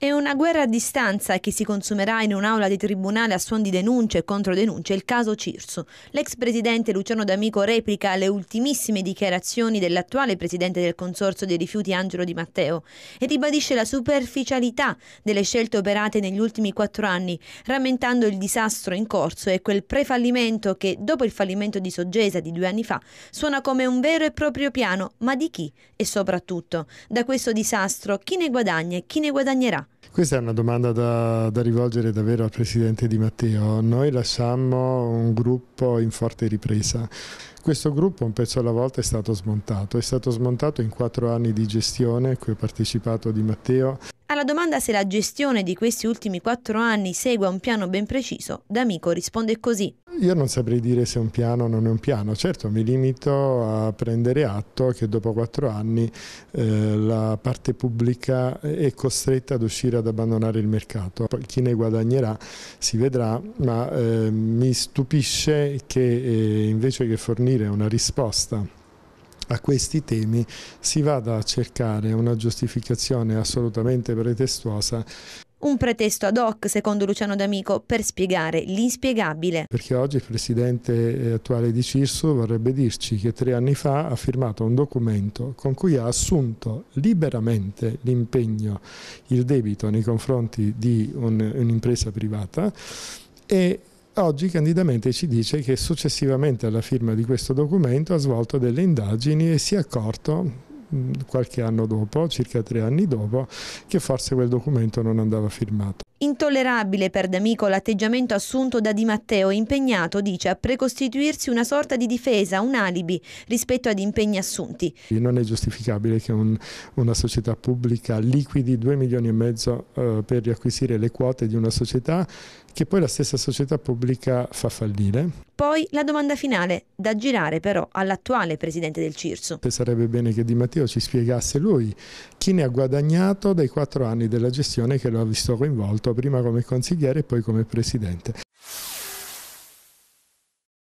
È una guerra a distanza che si consumerà in un'aula di tribunale a suon di denunce e controdenunce, il caso Cirso. L'ex presidente Luciano D'Amico replica le ultimissime dichiarazioni dell'attuale presidente del Consorzio dei Rifiuti Angelo Di Matteo e ribadisce la superficialità delle scelte operate negli ultimi quattro anni, rammentando il disastro in corso e quel prefallimento che, dopo il fallimento di Soggesa di due anni fa, suona come un vero e proprio piano, ma di chi? E soprattutto, da questo disastro chi ne guadagna e chi ne guadagnerà? Questa è una domanda da, da, rivolgere davvero al presidente Di Matteo. Noi lasciammo un gruppo in forte ripresa. Questo gruppo un pezzo alla volta è stato smontato, è stato smontato in quattro anni di gestione a cui ha partecipato Di Matteo. Alla domanda se la gestione di questi ultimi quattro anni segue un piano ben preciso, D'Amico risponde così. Io non saprei dire se è un piano o non è un piano, certo mi limito a prendere atto che dopo quattro anni eh, la parte pubblica è costretta ad uscire ad abbandonare il mercato, Poi, chi ne guadagnerà si vedrà, ma eh, mi stupisce che eh, invece che fornire una risposta a questi temi si vada a cercare una giustificazione assolutamente pretestuosa un pretesto ad hoc, secondo Luciano D'Amico, per spiegare l'inspiegabile. Perché oggi il presidente eh, attuale di Cirso vorrebbe dirci che tre anni fa ha firmato un documento con cui ha assunto liberamente l'impegno, il debito nei confronti di un'impresa privata e oggi candidamente ci dice che successivamente alla firma di questo documento ha svolto delle indagini e si è accorto qualche anno dopo, circa tre anni dopo, che forse quel documento non andava firmato. Intollerabile per D'Amico l'atteggiamento assunto da Di Matteo, impegnato, dice, a precostituirsi una sorta di difesa, un alibi rispetto ad impegni assunti. Non è giustificabile che un, una società pubblica liquidi 2 milioni e mezzo eh, per riacquisire le quote di una società che poi la stessa società pubblica fa fallire. Poi la domanda finale, da girare però all'attuale presidente del Cirso. Sarebbe bene che Di Matteo Matteo ci spiegasse lui chi ne ha guadagnato dai quattro anni della gestione che lo ha visto coinvolto prima come consigliere e poi come presidente.